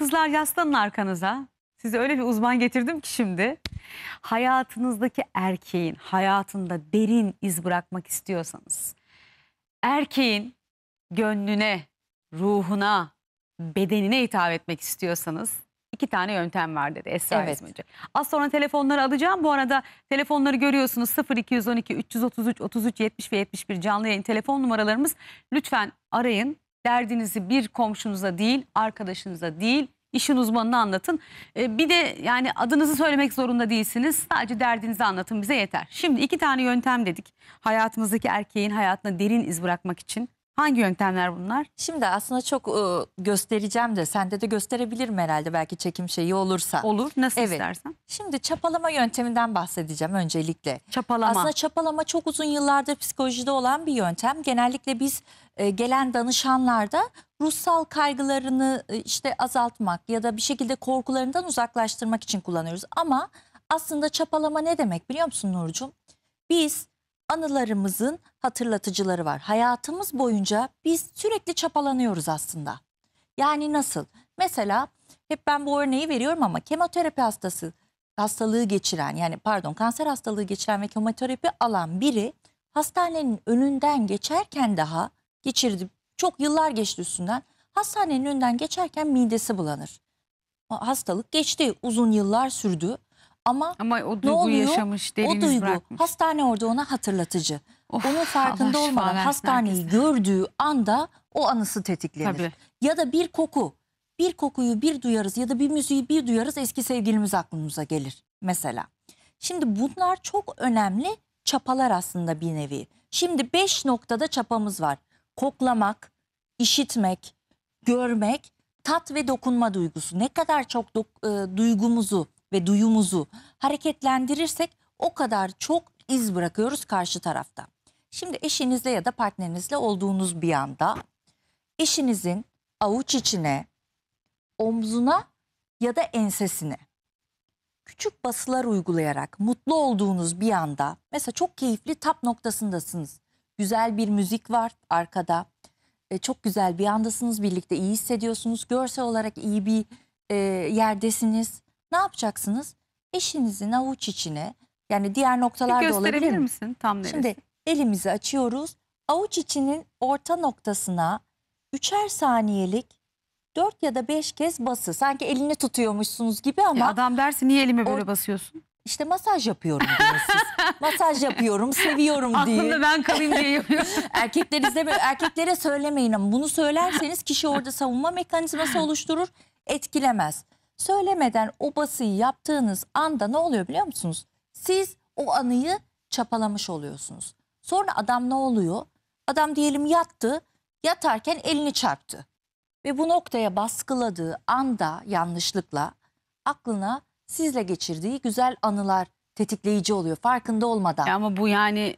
Kızlar yaslanın arkanıza. Size öyle bir uzman getirdim ki şimdi. Hayatınızdaki erkeğin hayatında derin iz bırakmak istiyorsanız. Erkeğin gönlüne, ruhuna, bedenine hitap etmek istiyorsanız iki tane yöntem var dedi Esra evet. İzmirci. Az sonra telefonları alacağım. Bu arada telefonları görüyorsunuz 0212 333 33 70 ve 71 canlı yayın telefon numaralarımız. Lütfen arayın derdinizi bir komşunuza değil, arkadaşınıza değil, işin uzmanına anlatın. E, bir de yani adınızı söylemek zorunda değilsiniz. Sadece derdinizi anlatın bize yeter. Şimdi iki tane yöntem dedik. Hayatımızdaki erkeğin hayatına derin iz bırakmak için Hangi yöntemler bunlar? Şimdi aslında çok ıı, göstereceğim de sende de gösterebilirim herhalde belki çekim şeyi olursa. Olur. Nasıl Evet. istersen. Şimdi çapalama yönteminden bahsedeceğim öncelikle. Çapalama. Aslında çapalama çok uzun yıllardır psikolojide olan bir yöntem. Genellikle biz e, gelen danışanlarda ruhsal kaygılarını e, işte azaltmak ya da bir şekilde korkularından uzaklaştırmak için kullanıyoruz. Ama aslında çapalama ne demek biliyor musun Nurcuğum? Biz anılarımızın hatırlatıcıları var. Hayatımız boyunca biz sürekli çapalanıyoruz aslında. Yani nasıl? Mesela hep ben bu örneği veriyorum ama kemoterapi hastası hastalığı geçiren yani pardon kanser hastalığı geçiren ve kemoterapi alan biri hastanenin önünden geçerken daha geçirdi. Çok yıllar geçti üstünden. Hastanenin önünden geçerken midesi bulanır. Hastalık geçti, uzun yıllar sürdü ama, Ama o duygu oluyor? yaşamış, O duygu bırakmış. hastane orada ona hatırlatıcı. Of, Onun farkında Allah olmadan hastaneyi gördüğü anda o anısı tetiklenir. Tabii. Ya da bir koku, bir kokuyu bir duyarız ya da bir müziği bir duyarız eski sevgilimiz aklımıza gelir mesela. Şimdi bunlar çok önemli çapalar aslında bir nevi. Şimdi beş noktada çapamız var. Koklamak, işitmek, görmek, tat ve dokunma duygusu. Ne kadar çok dok- e, duygumuzu ve duyumuzu hareketlendirirsek o kadar çok iz bırakıyoruz karşı tarafta. Şimdi eşinizle ya da partnerinizle olduğunuz bir anda eşinizin avuç içine, omzuna ya da ensesine küçük basılar uygulayarak mutlu olduğunuz bir anda mesela çok keyifli tap noktasındasınız. Güzel bir müzik var arkada. E, çok güzel bir andasınız birlikte iyi hissediyorsunuz. Görsel olarak iyi bir e, yerdesiniz. Ne yapacaksınız? Eşinizin avuç içine yani diğer noktalar da olabilir mi? misin tam neresi? Şimdi elimizi açıyoruz. Avuç içinin orta noktasına üçer saniyelik dört ya da beş kez bası. Sanki elini tutuyormuşsunuz gibi ama. Ya adam dersin niye elime böyle basıyorsun? İşte masaj yapıyorum diye masaj yapıyorum, seviyorum diye. Aklımda ben kalayım diye yapıyorum. Erkekler izleme, erkeklere söylemeyin ama bunu söylerseniz kişi orada savunma mekanizması oluşturur, etkilemez. Söylemeden o basıyı yaptığınız anda ne oluyor biliyor musunuz? Siz o anıyı çapalamış oluyorsunuz. Sonra adam ne oluyor? Adam diyelim yattı, yatarken elini çarptı. Ve bu noktaya baskıladığı anda yanlışlıkla aklına sizle geçirdiği güzel anılar tetikleyici oluyor farkında olmadan. Ya ama bu yani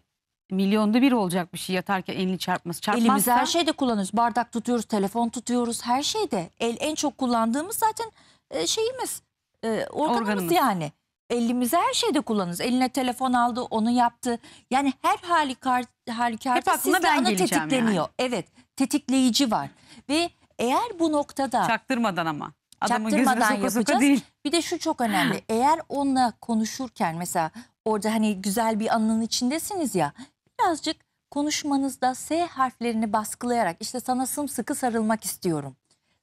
milyonda bir olacak bir şey yatarken elini çarpması. Çarpmazsa... Elimizi her şeyde kullanıyoruz. Bardak tutuyoruz, telefon tutuyoruz, her şeyde. El en çok kullandığımız zaten e, şeyimiz, e, organımız, Organımız. yani. Elimizi her şeyde kullanırız. Eline telefon aldı, onu yaptı. Yani her halikar, halükarda Hep aklına sizde ben ana geleceğim tetikleniyor. yani. Evet, tetikleyici var. Ve eğer bu noktada Çaktırmadan ama. Adamın çaktırmadan yapacağız. değil. Bir de şu çok önemli. Eğer onunla konuşurken mesela orada hani güzel bir anının içindesiniz ya. Birazcık konuşmanızda S harflerini baskılayarak işte sana sımsıkı sarılmak istiyorum.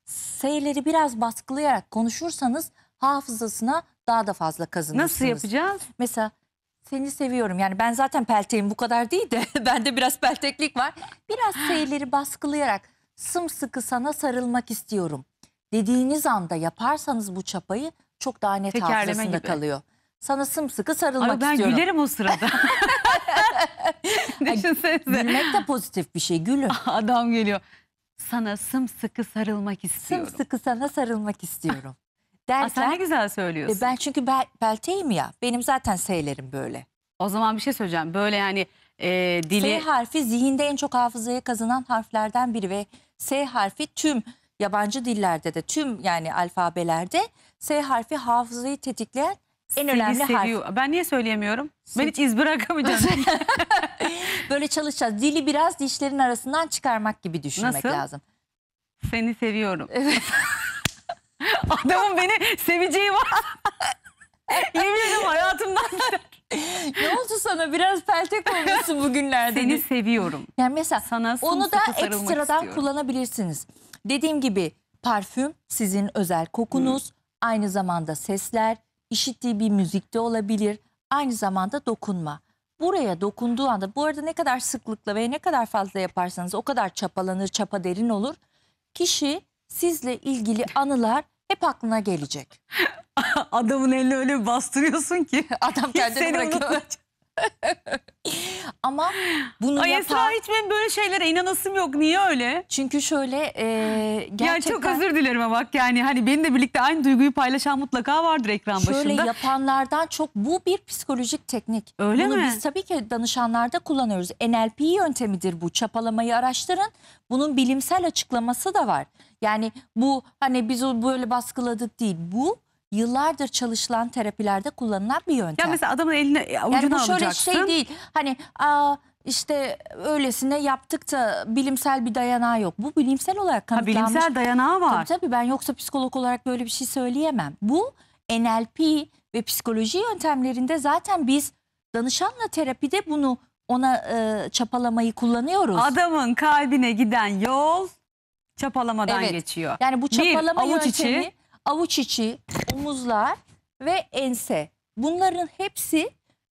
S'leri biraz baskılayarak konuşursanız hafızasına daha da fazla kazanırsınız. Nasıl yapacağız? Mesela seni seviyorum. Yani ben zaten pelteyim bu kadar değil de bende biraz pelteklik var. Biraz S'leri baskılayarak sımsıkı sana sarılmak istiyorum dediğiniz anda yaparsanız bu çapayı çok daha net Tekerleme hafızasında gibi. kalıyor. Sana sımsıkı sarılmak Ay ben istiyorum. gülerim o sırada. Düşünsenize. Gülmek de pozitif bir şey gülün. Adam geliyor sana sımsıkı sarılmak istiyorum. Sımsıkı sana sarılmak istiyorum. Derken, Aa, sen ne güzel söylüyorsun. E, ben çünkü bel, pelteyim ya. Benim zaten S'lerim böyle. O zaman bir şey söyleyeceğim. Böyle yani e, dili... S harfi zihinde en çok hafızaya kazanan harflerden biri ve S harfi tüm yabancı dillerde de tüm yani alfabelerde S harfi hafızayı tetikleyen en Seni önemli seviyor. harf. Ben niye söyleyemiyorum? Ben hiç iz bırakamayacağım. Böyle çalışacağız. Dili biraz dişlerin arasından çıkarmak gibi düşünmek Nasıl? lazım. Seni seviyorum. Evet. Adamın beni seveceği var. Yemin ederim hayatımdan gider. ne oldu sana? Biraz peltek olmuşsun bugünlerde. Seni seviyorum. Yani mesela Sana onu da ekstradan istiyorum. kullanabilirsiniz. Dediğim gibi parfüm sizin özel kokunuz, aynı zamanda sesler, işittiği bir müzikte olabilir. Aynı zamanda dokunma. Buraya dokunduğu anda bu arada ne kadar sıklıkla ve ne kadar fazla yaparsanız o kadar çapalanır, çapa derin olur. Kişi sizle ilgili anılar hep aklına gelecek. Adamın elini öyle bastırıyorsun ki. Adam kendini bırakıyor. Ama bunu Ay yapan... Esra hiç ben böyle şeylere inanasım yok. Niye öyle? Çünkü şöyle e, gerçekten... Ya çok özür dilerim ama bak yani hani benimle birlikte aynı duyguyu paylaşan mutlaka vardır ekran şöyle başında. Şöyle yapanlardan çok bu bir psikolojik teknik. Öyle bunu mi? Bunu biz tabii ki danışanlarda kullanıyoruz. NLP yöntemidir bu. Çapalamayı araştırın. Bunun bilimsel açıklaması da var. Yani bu hani biz böyle baskıladık değil. Bu yıllardır çalışılan terapilerde kullanılan bir yöntem. Ya mesela adamın eline e, avucunu yani bu şöyle alacaksın. şey değil. Hani aa, işte öylesine yaptık da bilimsel bir dayanağı yok. Bu bilimsel olarak Ha, kanıtlanmış. bilimsel dayanağı var. Tabii tabii ben yoksa psikolog olarak böyle bir şey söyleyemem. Bu NLP ve psikoloji yöntemlerinde zaten biz danışanla terapide bunu ona e, çapalamayı kullanıyoruz. Adamın kalbine giden yol çapalamadan Evet. geçiyor. Yani bu Bir, çapalama avuç içi. yöntemi avuç içi, omuzlar ve ense. Bunların hepsi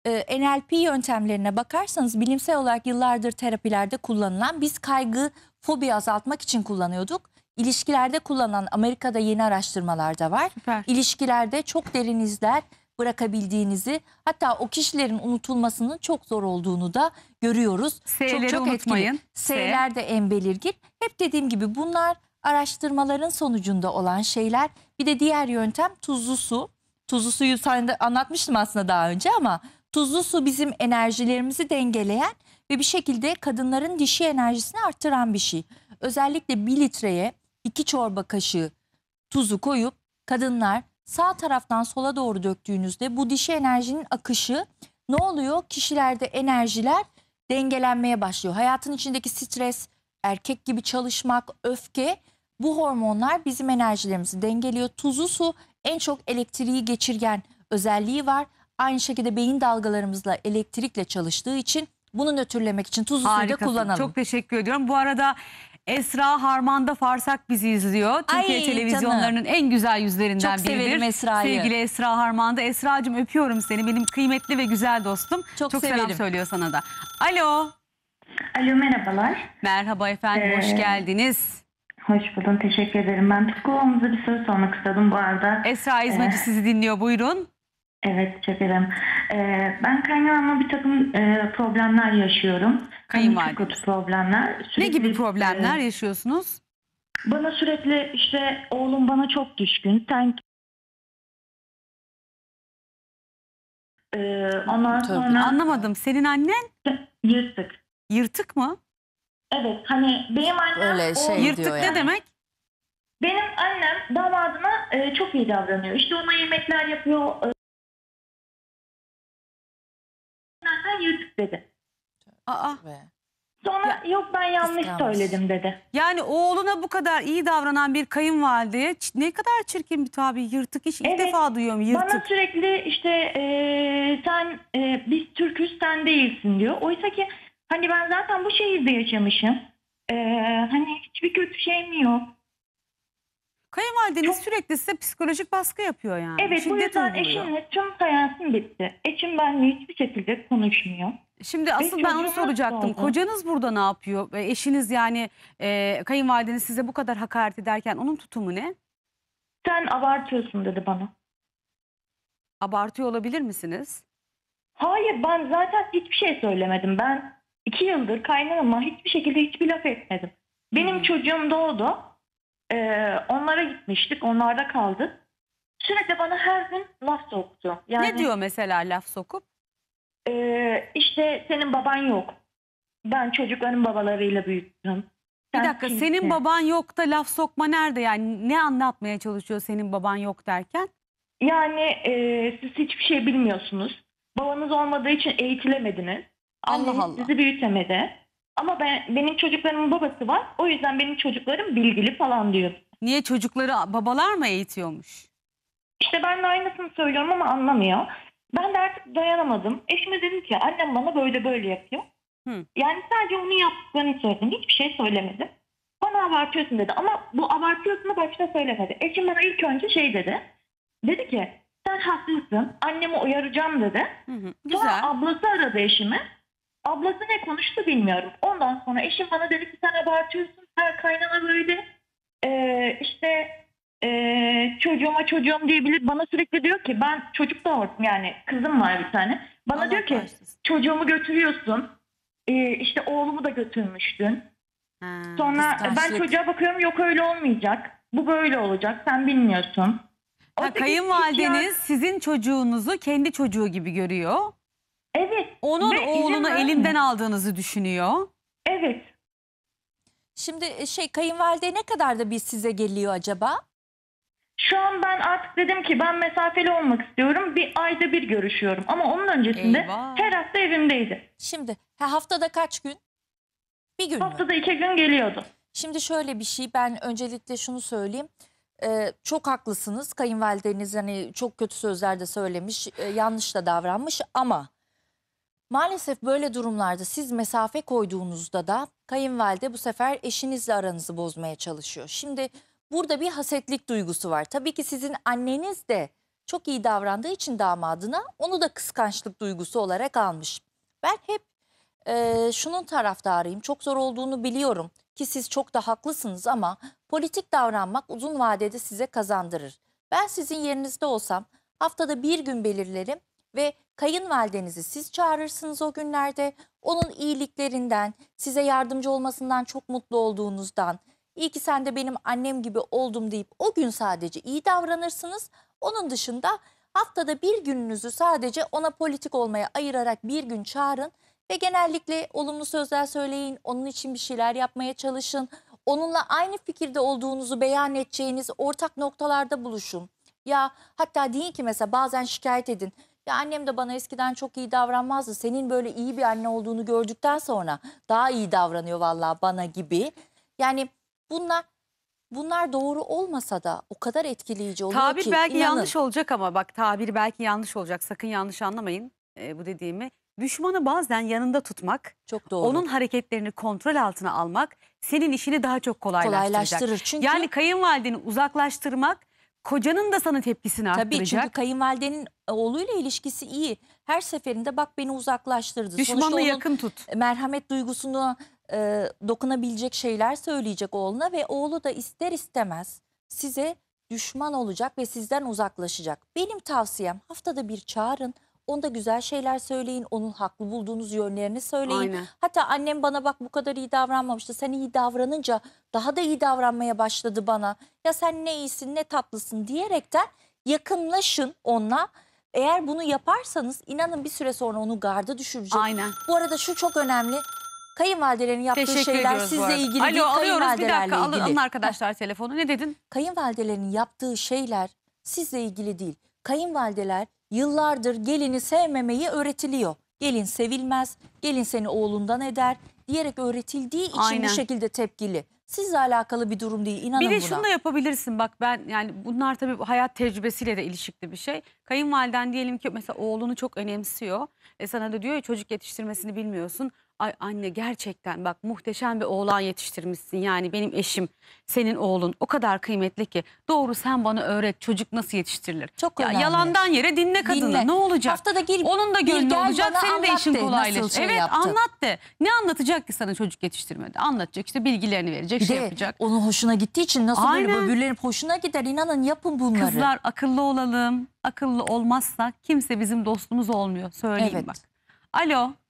e, NLP yöntemlerine bakarsanız bilimsel olarak yıllardır terapilerde kullanılan biz kaygı fobi azaltmak için kullanıyorduk. İlişkilerde kullanılan Amerika'da yeni araştırmalar da var. Süper. İlişkilerde çok derin izler bırakabildiğinizi hatta o kişilerin unutulmasının çok zor olduğunu da görüyoruz. S'leri çok, çok unutmayın. S'ler de en belirgin. Hep dediğim gibi bunlar araştırmaların sonucunda olan şeyler. Bir de diğer yöntem tuzlu su. Tuzlu suyu sana anlatmıştım aslında daha önce ama tuzlu su bizim enerjilerimizi dengeleyen ve bir şekilde kadınların dişi enerjisini arttıran bir şey. Özellikle bir litreye iki çorba kaşığı tuzu koyup kadınlar sağ taraftan sola doğru döktüğünüzde bu dişi enerjinin akışı ne oluyor? Kişilerde enerjiler dengelenmeye başlıyor. Hayatın içindeki stres, erkek gibi çalışmak, öfke bu hormonlar bizim enerjilerimizi dengeliyor. Tuzlu su en çok elektriği geçirgen özelliği var. Aynı şekilde beyin dalgalarımızla elektrikle çalıştığı için bunu nötrlemek için tuzlu suyu da kullanalım. Çok teşekkür ediyorum. Bu arada Esra Harman'da Farsak bizi izliyor. Türkiye Ay, televizyonlarının en güzel yüzlerinden biridir. Çok biridir. severim Esra'yı. Sevgili Esra Harman'da. Esra'cığım öpüyorum seni. Benim kıymetli ve güzel dostum. Çok selam severim. söylüyor sana da. Alo. Alo merhabalar. Merhaba efendim. Hoş ee, geldiniz. Hoş buldum. Teşekkür ederim. Ben Tutku Hanım'ıza bir soru sormak istedim bu arada. Esra İzmacı ee, sizi dinliyor. Buyurun. Evet, teşekkür ederim. Ee, ben kaynağımla bir takım e, problemler yaşıyorum. Kayınvalide. Çok kötü problemler. Sürekli, ne gibi e, problemler e, yaşıyorsunuz? Bana sürekli işte oğlum bana çok düşkün. Sen ee, ondan sonra... Anlamadım. Senin annen? Yırtık. Yırtık mı? Evet hani benim annem Öyle şey o diyor Yırtık yani. ne demek? Benim annem damadıma e, çok iyi davranıyor. İşte ona yemekler yapıyor. E, yırtık dedi. Aa. Ve- Sonra Ya, yok ben yanlış isyanmış. söyledim dedi. Yani oğluna bu kadar iyi davranan bir kayınvalideye ne kadar çirkin bir tabi yırtık iş. İlk Evet. defa duyuyorum yırtık. Bana sürekli işte e, sen e, biz Türküz sen değilsin diyor. Oysa ki Hani ben zaten bu şehirde yaşamışım. Ee, hani hiçbir kötü şeyim yok. Kayınvalideniz Çok- sürekli size psikolojik baskı yapıyor yani. Evet bu yüzden uyguluyor. eşimle tüm hayatım bitti. Eşim benimle hiçbir şekilde konuşmuyor. Şimdi asıl ben onu soracaktım. doğdu. Kocanız burada ne yapıyor? Eşiniz yani e, kayınvalideniz size bu kadar hakaret ederken onun tutumu ne? Sen abartıyorsun dedi bana. Abartıyor olabilir misiniz? Hayır ben zaten hiçbir şey söylemedim. Ben İki yıldır kaynanama hiçbir şekilde hiçbir laf etmedim. Benim çocuğum doğdu. Ee, onlara gitmiştik. Onlarda kaldı. Sürekli bana her gün laf soktu. Yani, Ne diyor mesela laf sokup? Ee, işte senin baban yok. Ben çocukların babalarıyla büyüttüm. Bir dakika kimsin? senin baban yok da laf sokma nerede yani ne anlatmaya çalışıyor senin baban yok derken? Yani e, siz hiçbir şey bilmiyorsunuz. Babanız olmadığı için eğitilemediniz. Hani Allah Annemiz Allah. bizi büyütemedi. Ama ben benim çocuklarımın babası var. O yüzden benim çocuklarım bilgili falan diyor. Niye çocukları babalar mı eğitiyormuş? İşte ben de aynısını söylüyorum ama anlamıyor. Ben de artık dayanamadım. Eşime dedim ki annem bana böyle böyle yapıyor. Hı. Yani sadece onu yaptığını söyledim. Hiçbir şey söylemedim. Bana abartıyorsun dedi ama bu abartıyorsunu başta söylemedi. Eşim bana ilk önce şey dedi. Dedi ki sen haklısın annemi uyaracağım dedi. Hı hı, güzel. Sonra ablası aradı eşimi. Ablası ne konuştu bilmiyorum. Ondan sonra eşim bana dedi ki sen abartıyorsun. Her kaynana böyle. Ee, işte e, çocuğuma çocuğum diyebilir. Bana sürekli diyor ki ben çocuk doğurdum yani kızım var bir tane. Bana Allah diyor ki çocuğumu götürüyorsun. Ee, işte oğlumu da götürmüştün. Ha, Sonra ben çocuğa bakıyorum yok öyle olmayacak. Bu böyle olacak sen bilmiyorsun. Ha, kayınvalideniz sizin çocuğunuzu kendi çocuğu gibi görüyor. Evet. Onun ve oğlunu elinden aldığınızı düşünüyor. Evet. Şimdi e, şey kayınvalide ne kadar da bir size geliyor acaba? Şu an ben artık dedim ki ben mesafeli olmak istiyorum. Bir ayda bir görüşüyorum. Ama onun öncesinde Eyvah. her hafta evimdeydi. Şimdi ha, haftada kaç gün? Bir gün mü? Haftada iki gün geliyordu. Şimdi şöyle bir şey ben öncelikle şunu söyleyeyim. Ee, çok haklısınız kayınvalideniz hani çok kötü sözler de söylemiş e, yanlış da davranmış ama Maalesef böyle durumlarda siz mesafe koyduğunuzda da kayınvalide bu sefer eşinizle aranızı bozmaya çalışıyor. Şimdi burada bir hasetlik duygusu var. Tabii ki sizin anneniz de çok iyi davrandığı için damadına onu da kıskançlık duygusu olarak almış. Ben hep e, şunun taraftarıyım. Çok zor olduğunu biliyorum ki siz çok da haklısınız ama politik davranmak uzun vadede size kazandırır. Ben sizin yerinizde olsam haftada bir gün belirlerim ve kayınvalidenizi siz çağırırsınız o günlerde. Onun iyiliklerinden, size yardımcı olmasından çok mutlu olduğunuzdan, iyi ki sen de benim annem gibi oldum deyip o gün sadece iyi davranırsınız. Onun dışında haftada bir gününüzü sadece ona politik olmaya ayırarak bir gün çağırın ve genellikle olumlu sözler söyleyin, onun için bir şeyler yapmaya çalışın. Onunla aynı fikirde olduğunuzu beyan edeceğiniz ortak noktalarda buluşun. Ya hatta deyin ki mesela bazen şikayet edin. Ya annem de bana eskiden çok iyi davranmazdı. Senin böyle iyi bir anne olduğunu gördükten sonra daha iyi davranıyor vallahi bana gibi. Yani bunlar bunlar doğru olmasa da o kadar etkileyici oluyor Tabir ki. belki inanın. yanlış olacak ama bak tabir belki yanlış olacak. Sakın yanlış anlamayın e, bu dediğimi. Düşmanı bazen yanında tutmak, çok doğru. onun hareketlerini kontrol altına almak senin işini daha çok kolaylaştıracak. Kolaylaştırır çünkü. Yani kayınvalideni uzaklaştırmak kocanın da sana tepkisini Tabii arttıracak. çünkü kayınvalidenin e, oğluyla ilişkisi iyi. Her seferinde bak beni uzaklaştırdı. Sonuçta Düşmanla yakın tut. E, merhamet duygusuna e, dokunabilecek şeyler söyleyecek oğluna ve oğlu da ister istemez size düşman olacak ve sizden uzaklaşacak. Benim tavsiyem haftada bir çağırın Onda güzel şeyler söyleyin. Onun haklı bulduğunuz yönlerini söyleyin. Aynen. Hatta annem bana bak bu kadar iyi davranmamıştı. Sen iyi davranınca daha da iyi davranmaya başladı bana. Ya sen ne iyisin ne tatlısın diyerekten yakınlaşın onunla. Eğer bunu yaparsanız inanın bir süre sonra onu garda düşürecek. Aynen. Bu arada şu çok önemli. Kayınvalidelerin yaptığı Teşekkür şeyler sizle arada. ilgili Alo değil, alıyoruz bir dakika kayınvalidelerle alın, alın ilgili. arkadaşlar telefonu ne dedin? Kayınvalidelerin yaptığı şeyler sizle ilgili değil. Kayınvalideler yıllardır gelini sevmemeyi öğretiliyor. Gelin sevilmez, gelin seni oğlundan eder diyerek öğretildiği için Aynen. bu şekilde tepkili. Sizle alakalı bir durum değil inanın buna. Bir de buna. şunu da yapabilirsin bak ben yani bunlar tabii hayat tecrübesiyle de ilişkili bir şey. Kayınvaliden diyelim ki mesela oğlunu çok önemsiyor. E sana da diyor ya çocuk yetiştirmesini bilmiyorsun. Ay anne gerçekten bak muhteşem bir oğlan yetiştirmişsin. Yani benim eşim, senin oğlun o kadar kıymetli ki. Doğru sen bana öğret çocuk nasıl yetiştirilir. Çok ya, Yalandan yere dinle kadını. Dinle. Ne olacak? Haftada gir, Onun da gönlü gel olacak. Senin de işin de, kolaylaşır. Şey evet yaptın. anlat de. Ne anlatacak ki sana çocuk yetiştirmede? Anlatacak işte bilgilerini verecek, Bir şey yapacak. onun hoşuna gittiği için nasıl böyle Aynen. böbürlerin hoşuna gider inanın yapın bunları. Kızlar akıllı olalım. Akıllı olmazsa kimse bizim dostumuz olmuyor. Söyleyeyim Evet. bak. Alo.